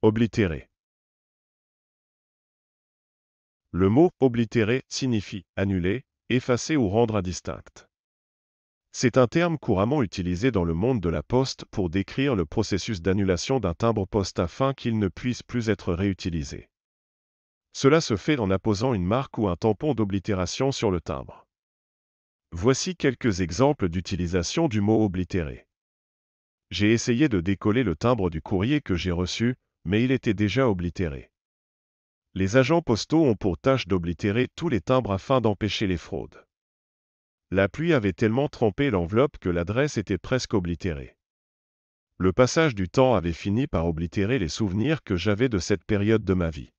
Oblitérer. Le mot oblitérer signifie annuler, effacer ou rendre indistinct. C'est un terme couramment utilisé dans le monde de la poste pour décrire le processus d'annulation d'un timbre poste afin qu'il ne puisse plus être réutilisé. Cela se fait en apposant une marque ou un tampon d'oblitération sur le timbre. Voici quelques exemples d'utilisation du mot oblitérer. J'ai essayé de décoller le timbre du courrier que j'ai reçu, mais il était déjà oblitéré. Les agents postaux ont pour tâche d'oblitérer tous les timbres afin d'empêcher les fraudes. La pluie avait tellement trempé l'enveloppe que l'adresse était presque oblitérée. Le passage du temps avait fini par oblitérer les souvenirs que j'avais de cette période de ma vie.